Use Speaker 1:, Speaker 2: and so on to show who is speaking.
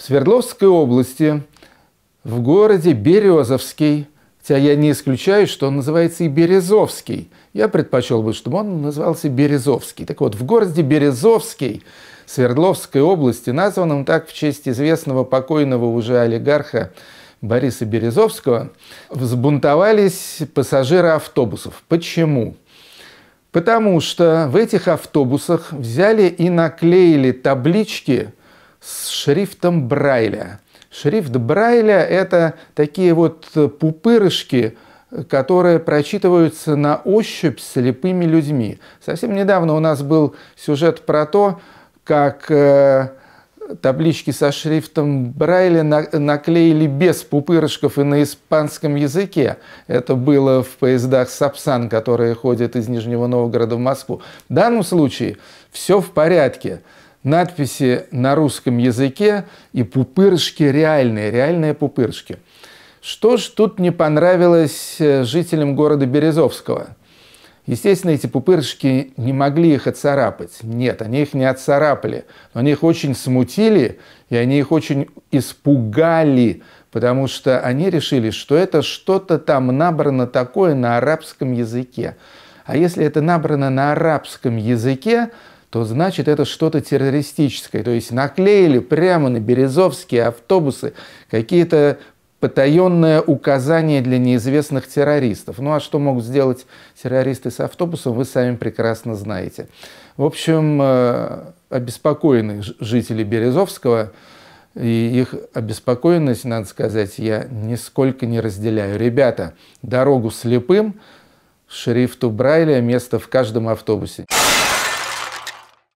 Speaker 1: В Свердловской области, в городе Березовский, хотя я не исключаю, что он называется и Березовский. Я предпочел бы, чтобы он назывался Березовский. Так вот, в городе Березовский Свердловской области, названном так в честь известного покойного уже олигарха Бориса Березовского, взбунтовались пассажиры автобусов. Почему? Потому что в этих автобусах взяли и наклеили таблички – с шрифтом Брайля. Шрифт Брайля – это такие вот пупырышки, которые прочитываются на ощупь слепыми людьми. Совсем недавно у нас был сюжет про то, как э, таблички со шрифтом Брайля наклеили без пупырышков и на испанском языке. Это было в поездах Сапсан, которые ходят из Нижнего Новгорода в Москву. В данном случае все в порядке надписи на русском языке и пупырышки реальные, реальные пупырышки. Что ж тут не понравилось э, жителям города Березовского? Естественно, эти пупырышки не могли их отцарапать. Нет, они их не отцарапали. Но они их очень смутили, и они их очень испугали, потому что они решили, что это что-то там набрано такое на арабском языке. А если это набрано на арабском языке, то значит это что-то террористическое. То есть наклеили прямо на березовские автобусы какие-то потаенное указания для неизвестных террористов. Ну а что могут сделать террористы с автобусом, вы сами прекрасно знаете. В общем, э, обеспокоены жители Березовского, и их обеспокоенность, надо сказать, я нисколько не разделяю. Ребята, дорогу слепым, шрифту Брайля место в каждом автобусе.